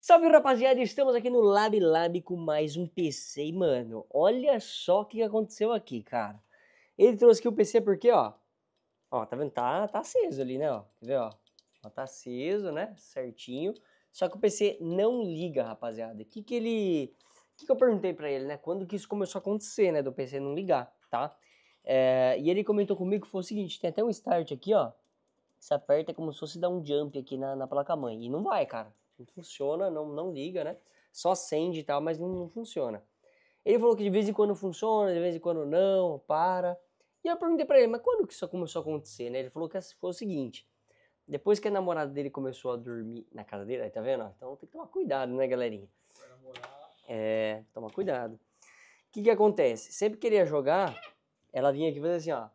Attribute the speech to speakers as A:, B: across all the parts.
A: Salve rapaziada, estamos aqui no Lab Lab com mais um PC mano, olha só o que aconteceu aqui, cara. Ele trouxe aqui o PC porque, ó, ó, tá vendo? Tá, tá aceso ali, né, ó, quer ver, ó, ó tá aceso, né, certinho. Só que o PC não liga, rapaziada. O que que ele, o que que eu perguntei pra ele, né, quando que isso começou a acontecer, né, do PC não ligar, tá? É, e ele comentou comigo que foi o seguinte, tem até um start aqui, ó, se aperta é como se fosse dar um jump aqui na, na placa-mãe. E não vai, cara. Não funciona, não, não liga, né? Só acende e tal, mas não, não funciona. Ele falou que de vez em quando funciona, de vez em quando não, para. E eu perguntei pra ele, mas quando que isso começou a acontecer, né? Ele falou que é, foi o seguinte, depois que a namorada dele começou a dormir na casa dele, aí tá vendo? Então tem que tomar cuidado, né, galerinha? É, tomar cuidado. O que que acontece? Sempre queria jogar, ela vinha aqui e fazia assim, ó.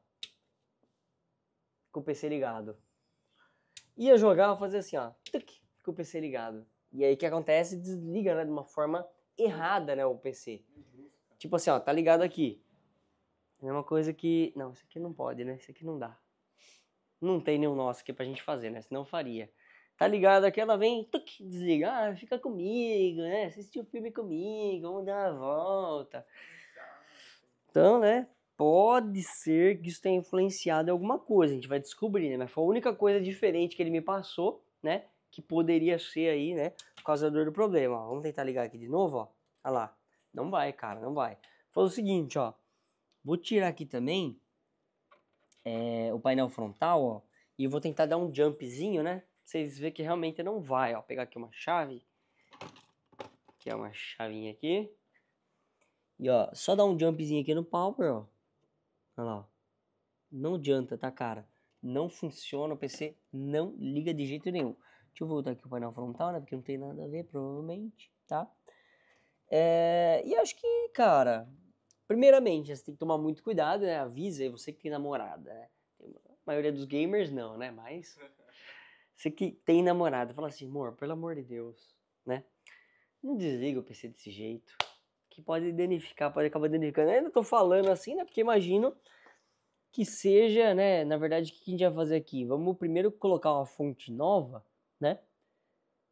A: Com o PC ligado ia jogar, eu fazia assim, ó, tuc, fica o PC ligado. E aí o que acontece? Desliga, né, de uma forma errada, né, o PC. Tipo assim, ó, tá ligado aqui. É uma coisa que, não, isso aqui não pode, né, isso aqui não dá. Não tem nenhum nosso aqui pra gente fazer, né, senão faria. Tá ligado aqui, ela vem, tuc, desliga, ah, fica comigo, né, assiste o um filme comigo, vamos dar uma volta. Então, né, pode ser que isso tenha influenciado em alguma coisa, a gente vai descobrir, né? Mas foi a única coisa diferente que ele me passou, né? Que poderia ser aí, né? Causador do problema. Ó, vamos tentar ligar aqui de novo, ó. Olha lá. Não vai, cara, não vai. Faz o seguinte, ó. Vou tirar aqui também é, o painel frontal, ó. E vou tentar dar um jumpzinho, né? Pra vocês verem que realmente não vai, ó. Vou pegar aqui uma chave. Que é uma chavinha aqui. E ó, só dar um jumpzinho aqui no Pauper, ó. Olha lá, Não adianta, tá, cara? Não funciona o PC, não liga de jeito nenhum. Deixa eu voltar aqui o painel frontal, né? Porque não tem nada a ver, provavelmente, tá? É, e acho que, cara, primeiramente, você tem que tomar muito cuidado, né? Avisa aí você que tem namorada, né? A maioria dos gamers não, né? Mas você que tem namorada, fala assim, amor, pelo amor de Deus, né? Não desliga o PC desse jeito que pode danificar, pode acabar danificando. Eu ainda estou falando assim, né? Porque imagino que seja, né? Na verdade, o que a gente vai fazer aqui? Vamos primeiro colocar uma fonte nova, né?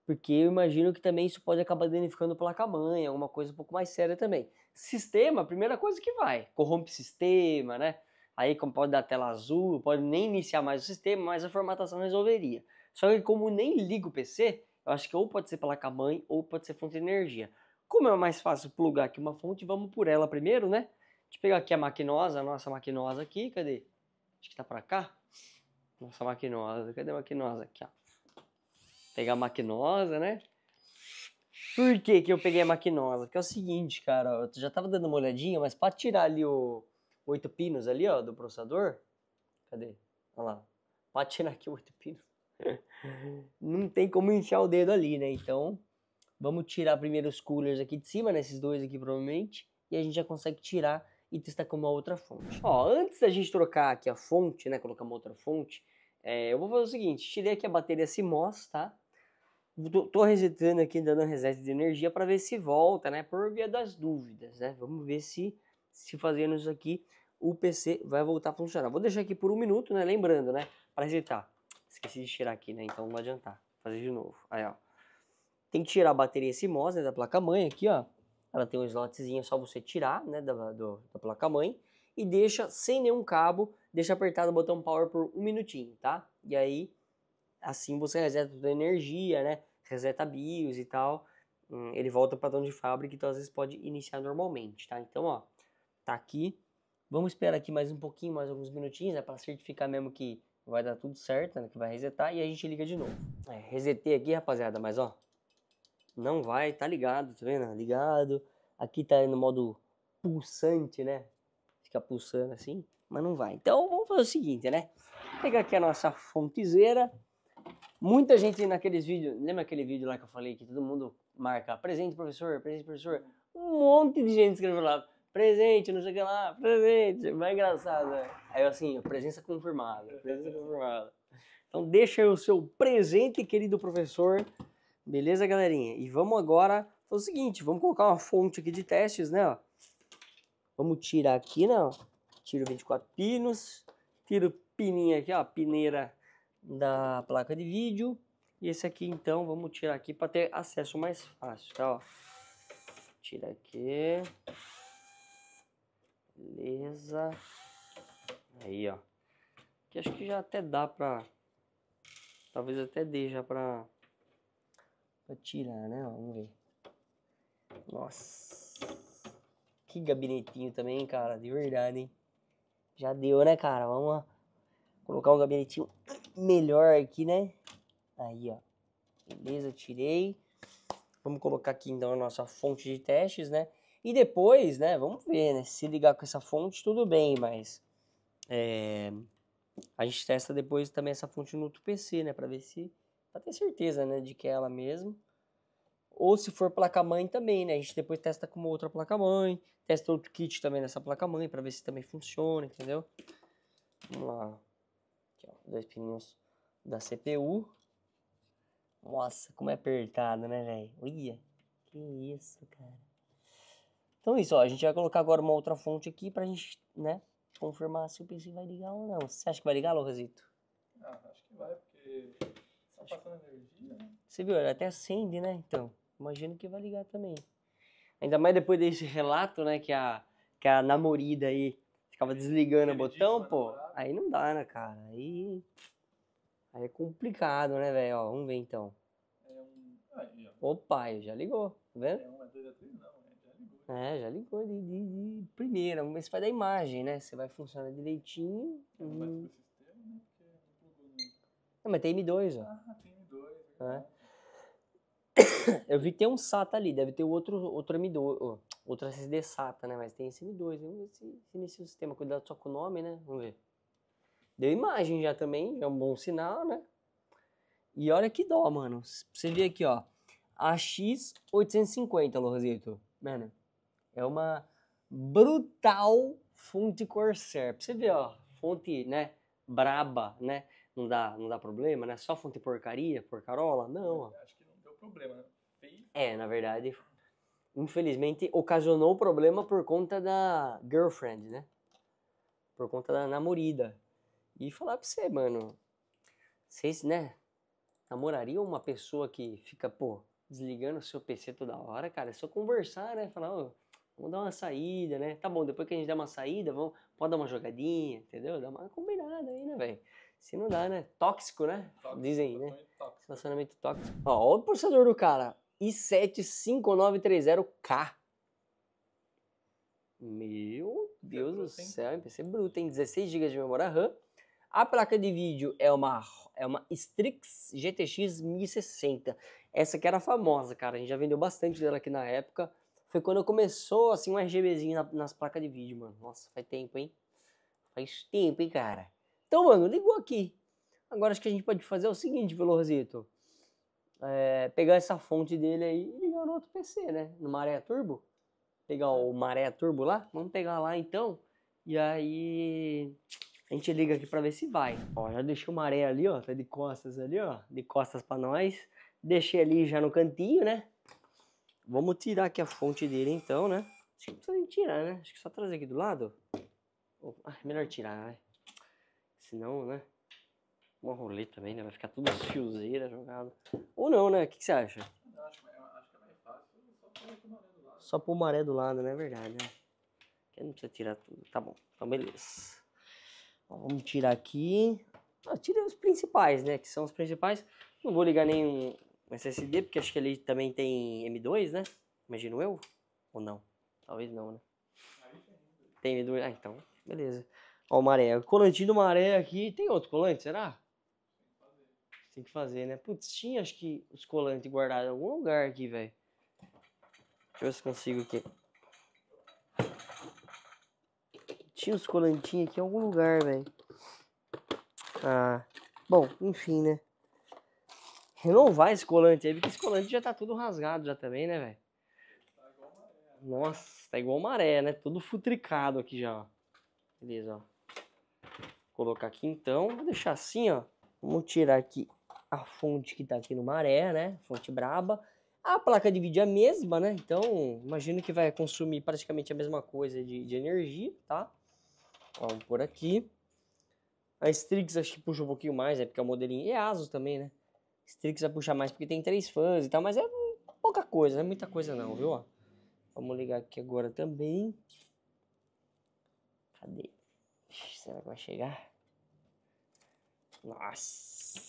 A: Porque eu imagino que também isso pode acabar danificando placa-mãe, alguma coisa um pouco mais séria também. Sistema, primeira coisa que vai, corrompe sistema, né? Aí como pode dar tela azul, pode nem iniciar mais o sistema, mas a formatação resolveria. Só que como nem ligo o PC, eu acho que ou pode ser placa-mãe ou pode ser fonte de energia. Como é mais fácil plugar aqui uma fonte, vamos por ela primeiro, né? Deixa eu pegar aqui a maquinosa, a nossa maquinosa aqui, cadê? Acho que tá pra cá. Nossa maquinosa, cadê a maquinosa? Aqui, ó. Pegar a maquinosa, né? Por que que eu peguei a maquinosa? Que é o seguinte, cara, eu já tava dando uma olhadinha, mas pra tirar ali o oito pinos ali, ó, do processador, cadê? Olha lá, pra tirar aqui o oito pinos, não tem como enfiar o dedo ali, né? Então, Vamos tirar primeiro os coolers aqui de cima, nesses né, dois aqui provavelmente, e a gente já consegue tirar e testar com uma outra fonte. Ó, antes da gente trocar aqui a fonte, né, colocar uma outra fonte, é, eu vou fazer o seguinte, tirei aqui a bateria CMOS, tá? Tô, tô resetando aqui, dando reset de energia para ver se volta, né, por via das dúvidas, né? Vamos ver se, se fazendo isso aqui, o PC vai voltar a funcionar. Vou deixar aqui por um minuto, né, lembrando, né, para resetar. Esqueci de tirar aqui, né, então não vai adiantar. Fazer de novo. Aí, ó. Tem que tirar a bateria CMOS né, da placa-mãe aqui, ó. Ela tem um slotzinho, é só você tirar né, da, da placa-mãe e deixa sem nenhum cabo, deixa apertado o botão power por um minutinho, tá? E aí, assim você reseta toda a energia, né? Reseta BIOS e tal. Hum, ele volta para padrão de fábrica, então às vezes pode iniciar normalmente, tá? Então, ó, tá aqui. Vamos esperar aqui mais um pouquinho, mais alguns minutinhos, né? Para certificar mesmo que vai dar tudo certo, né? Que vai resetar e a gente liga de novo. É, resetei aqui, rapaziada, mas ó, não vai, tá ligado, tá vendo? Ligado. Aqui tá no modo pulsante, né? Fica pulsando assim, mas não vai. Então vamos fazer o seguinte, né? Pegar aqui a nossa fontezeira. Muita gente naqueles vídeos, lembra aquele vídeo lá que eu falei que todo mundo marca presente professor, presente professor? Um monte de gente escreveu lá, presente, não sei o que lá, presente, vai engraçado, né? Aí assim, presença confirmada, presença confirmada. Então deixa o seu presente, querido professor, Beleza, galerinha? E vamos agora fazer o seguinte, vamos colocar uma fonte aqui de testes, né? Ó. Vamos tirar aqui, né? Ó. Tiro 24 pinos, tiro pininha aqui, ó, pineira da placa de vídeo. E esse aqui, então, vamos tirar aqui para ter acesso mais fácil, tá? Ó. Tira aqui. Beleza. Aí, ó. Que acho que já até dá para. Talvez até dê já para Vou tirar, né? Vamos ver. Nossa. Que gabinetinho também, cara. De verdade, hein? Já deu, né, cara? Vamos colocar um gabinetinho melhor aqui, né? Aí, ó. Beleza, tirei. Vamos colocar aqui, então, a nossa fonte de testes, né? E depois, né, vamos ver, né? Se ligar com essa fonte, tudo bem, mas... É... A gente testa depois também essa fonte no outro PC, né? Pra ver se para ter certeza, né, de que é ela mesmo. Ou se for placa-mãe também, né? A gente depois testa com outra placa-mãe, testa outro kit também nessa placa-mãe para ver se também funciona, entendeu? Vamos lá. Aqui, ó, dois pininhos da CPU. Nossa, como é apertado, né, velho? Olha, que isso, cara. Então é isso, ó. A gente vai colocar agora uma outra fonte aqui pra gente, né, confirmar se o PC vai ligar ou não. Você acha que vai ligar, Lourasito? Ah, acho que vai, porque Tá passando energia? Você viu, até acende, né? Então, imagino que vai ligar também. Ainda mais depois desse relato, né, que a, que a namorida aí ficava desligando o botão, pô. Aí não dá, né, cara? Aí. Aí é complicado, né, velho? Ó, vamos ver então. É Opa, já ligou, tá vendo? É uma, dois, três, não. É, é, já ligou de, de, de primeira, se vai da imagem, né? Você vai funcionar direitinho. Não vai pro hum. sistema, né? Não, mas tem M2, ó. Ah, tem M2. É. Né? Eu vi que tem um SATA ali, deve ter outro, outro M2, outro SSD SATA, né? Mas tem esse M2, vamos ver se, se inicia sistema. Cuidado só com o nome, né? Vamos ver. Deu imagem já também, já é um bom sinal, né? E olha que dó, mano. Você vê aqui, ó. AX850, Lorzito. Mano, é uma brutal fonte Corsair. Pra você ver, ó. Fonte, né? Braba, né? não dá, não dá problema, né? Só fonte porcaria, porcarola? Não. Acho que não deu problema, né? Fez... É, na verdade, infelizmente, ocasionou problema por conta da girlfriend, né? Por conta da namorada. E falar pra você, mano, vocês, né, namorariam uma pessoa que fica, pô, desligando o seu PC toda hora, cara? É só conversar, né? Falar, ó, vamos dar uma saída, né? Tá bom, depois que a gente dá uma saída, vamos, pode dar uma jogadinha, entendeu? Dá uma combinada aí, né, velho? Se não dá, né? Tóxico, né? Tóxico, Dizem, né? Tóxico. Relacionamento tóxico. Ó, ó, o processador do cara. i7-5930K. Meu Deus é bruto, do céu, hein? PC bruto. Tem 16 GB de memória RAM. A placa de vídeo é uma, é uma Strix GTX 1060. Essa que era famosa, cara. A gente já vendeu bastante dela aqui na época. Foi quando começou, assim, um RGBzinho nas placas de vídeo, mano. Nossa, faz tempo, hein? Faz tempo, hein, cara? Então, mano, ligou aqui. Agora acho que a gente pode fazer o seguinte, Velorzito. É, pegar essa fonte dele aí e ligar no outro PC, né? No Maré Turbo. Pegar o Maré Turbo lá. Vamos pegar lá então. E aí a gente liga aqui pra ver se vai. Ó, já deixei o Maré ali, ó. Tá de costas ali, ó. De costas pra nós. Deixei ali já no cantinho, né? Vamos tirar aqui a fonte dele então, né? Acho que não precisa nem tirar, né? Acho que só trazer aqui do lado. Ah, melhor tirar, né? senão, né? Uma rolê também, né? Vai ficar tudo fiozeira jogado. Ou não, né? O que, que você acha? acho, que é mais fácil só pôr maré do lado. Só pôr maré do lado, né? É verdade, né? Que não precisa tirar tudo. Tá bom, então beleza. vamos tirar aqui. Ah, tira os principais, né? Que são os principais. Não vou ligar nenhum SSD, porque acho que ele também tem M2, né? Imagino eu. Ou não? Talvez não, né? Tem M2. Ah, então. Beleza. Ó, o maré. O colantinho do maré aqui. Tem outro colante, será? Tem que fazer, né? Putz, tinha acho que os colantes guardados em algum lugar aqui, velho. Deixa eu ver se consigo aqui. Tinha os colantinhos aqui em algum lugar, velho. Ah, bom, enfim, né? Renovar esse colante aí, porque esse colante já tá tudo rasgado já também, né, velho? Nossa, tá igual maré, né? Todo futricado aqui já, ó. Beleza, ó colocar aqui então, vou deixar assim, ó. Vamos tirar aqui a fonte que tá aqui no maré, né? Fonte braba. A placa de vídeo é a mesma, né? Então, imagino que vai consumir praticamente a mesma coisa de, de energia, tá? vamos por aqui. A Strix acho que puxa um pouquinho mais, é né? porque é o modelinho. E a Asus também, né? Strix vai puxar mais porque tem três fãs e tal, mas é pouca coisa, não é muita coisa não, viu? Ó, vamos ligar aqui agora também. Cadê? Será que vai chegar? Nossa.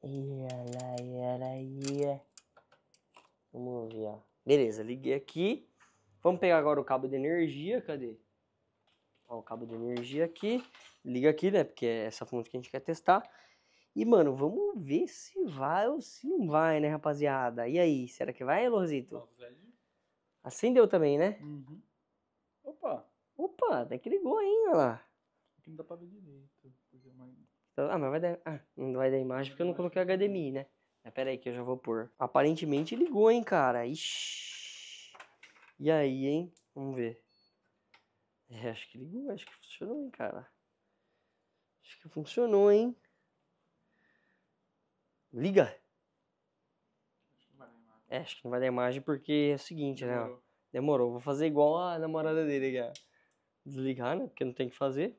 A: Ela, ela, ia. Vamos ver, ó. Beleza, liguei aqui. Vamos pegar agora o cabo de energia, cadê? Ó, o cabo de energia aqui. Liga aqui, né, porque é essa fonte que a gente quer testar. E, mano, vamos ver se vai ou se não vai, né, rapaziada? E aí, será que vai, Lorzito? Acendeu também, né? Uhum. Opa! Opa, até que ligou ainda lá não dá pra ver direito. Porque é uma... Então, ah, mas vai dar. Ah, não vai dar imagem porque eu não coloquei o HDMI, né? Mas pera aí que eu já vou pôr. Aparentemente ligou, hein, cara. Ixi. E aí, hein? Vamos ver. É, acho que ligou, acho que funcionou, hein, cara. Acho que funcionou, hein? Liga! Acho que não vai dar imagem. É, acho que não vai dar imagem porque é o seguinte, né? Demorou. né? Demorou. Vou fazer igual a namorada dele, cara. É desligar, né? Porque não tem o que fazer.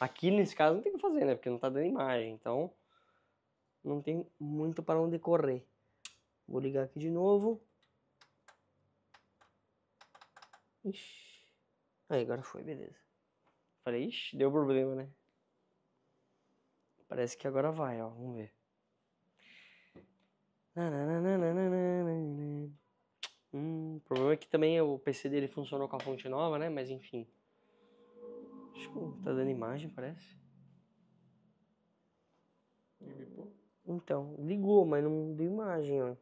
A: Aqui, nesse caso, não tem o que fazer, né? Porque não tá dando imagem, então não tem muito para onde correr. Vou ligar aqui de novo. Ixi. Aí, agora foi, beleza. Falei, ixi, deu problema, né? Parece que agora vai, ó. Vamos ver. Hum, o problema é que também o PC dele funcionou com a fonte nova, né? Mas enfim. Acho tá dando imagem, parece. Então, ligou, mas não deu imagem, ó.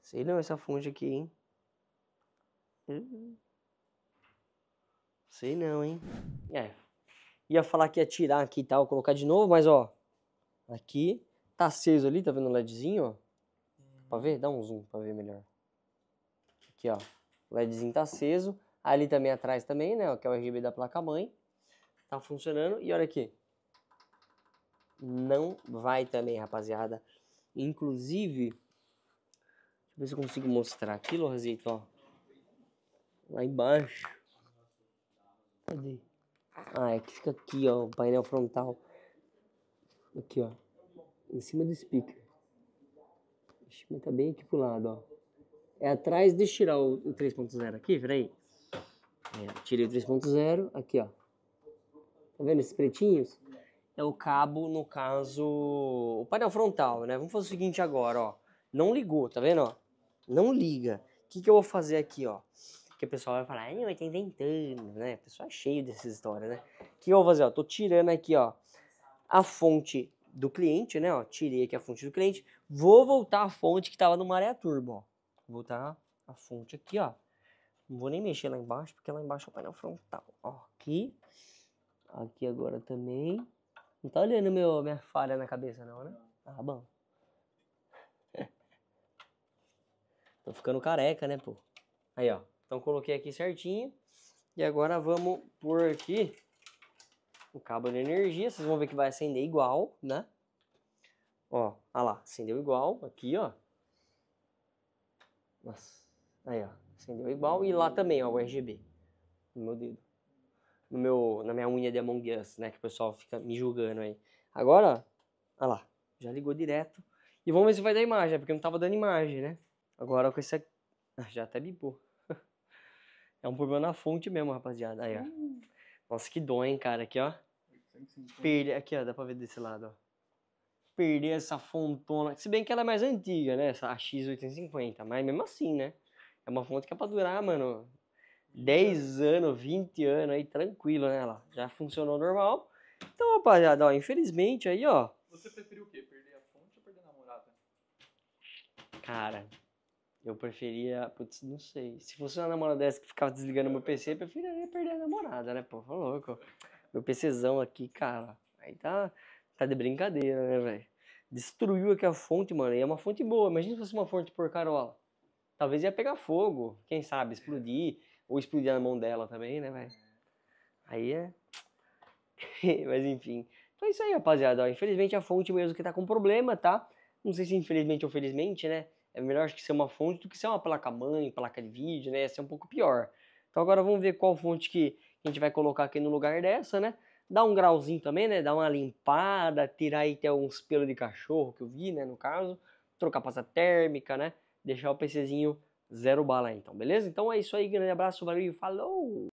A: Sei não essa fonte aqui, hein? Sei não, hein? É. Ia falar que ia tirar aqui e tal, colocar de novo, mas ó. Aqui. Tá aceso ali, tá vendo o LEDzinho, ó? Uhum. Pra ver? Dá um zoom pra ver melhor. Aqui, ó. O LEDzinho tá aceso. Ali também atrás também, né? Que é o RGB da placa-mãe. Tá funcionando. E olha aqui. Não vai também, rapaziada. Inclusive, deixa eu ver se eu consigo mostrar aqui, Lorzito, ó. Lá embaixo. Cadê? Ah, é que fica aqui, ó, o painel frontal. Aqui, ó. Em cima do speaker. Mas tá bem aqui pro lado, ó. É atrás, deixa eu tirar o, o 3.0 aqui, peraí. Eu é, tirei o 3.0, aqui ó. Tá vendo esses pretinhos? É o cabo, no caso, o painel frontal, né? Vamos fazer o seguinte agora, ó. Não ligou, tá vendo, ó? Não liga. O que, que eu vou fazer aqui, ó? Que o pessoal vai falar, ah, tá inventando, né? O pessoal é cheio dessas histórias, né? O que eu vou fazer, ó? Tô tirando aqui, ó, a fonte do cliente, né? Ó, tirei aqui a fonte do cliente. Vou voltar a fonte que tava no Maré Turbo, ó. Vou voltar a fonte aqui, ó. Não vou nem mexer lá embaixo, porque lá embaixo é o painel frontal. Ó, aqui. Aqui agora também. Não tá olhando meu, minha falha na cabeça não, né? Ah, bom. Tô ficando careca, né, pô? Aí, ó. Então coloquei aqui certinho. E agora vamos por aqui o cabo de energia. Vocês vão ver que vai acender igual, né? Ó, ah lá, acendeu igual aqui, ó. Nossa, aí, ó. Acendeu igual. E lá também, ó, o RGB. No meu dedo. No meu, na minha unha de Among Us, né? Que o pessoal fica me julgando aí. Agora, ó lá. Já ligou direto. E vamos ver se vai dar imagem, né, porque não tava dando imagem, né? Agora com esse ah, Já até bipou. É um problema na fonte mesmo, rapaziada. Aí, ó. Nossa, que dó, hein, cara. Aqui, ó. perde Aqui, ó. Dá pra ver desse lado, ó. Perder essa fontona. Se bem que ela é mais antiga, né? Essa AX850. Mas mesmo assim, né? É uma fonte que é pra durar, mano, 10 anos, 20 anos aí, tranquilo, né? Lá, já funcionou normal. Então, rapaziada, ó, infelizmente aí, ó. Você preferiu o quê? Perder a fonte ou perder a namorada? Cara, eu preferia. Putz, não sei. Se fosse uma namorada dessa que ficava desligando meu PC, eu preferia perder a namorada, né? Pô, louco. Meu PCzão aqui, cara. Aí tá, tá de brincadeira, né, velho? Destruiu aqui a fonte, mano. E é uma fonte boa. Imagina se fosse uma fonte por Carola talvez ia pegar fogo, quem sabe, explodir, ou explodir na mão dela também, né, velho? Aí é. Mas enfim. Então é isso aí, rapaziada. infelizmente a fonte mesmo que tá com problema, tá? Não sei se infelizmente ou felizmente, né? É melhor acho que ser uma fonte do que ser uma placa-mãe, placa de vídeo, né? Ia ser um pouco pior. Então agora vamos ver qual fonte que a gente vai colocar aqui no lugar dessa, né? Dá um grauzinho também, né? Dá uma limpada, tirar aí até uns pelos de cachorro que eu vi, né? No caso, trocar passa térmica, né? deixar o PCzinho zero bala então, beleza? Então é isso aí, grande abraço, valeu e falou!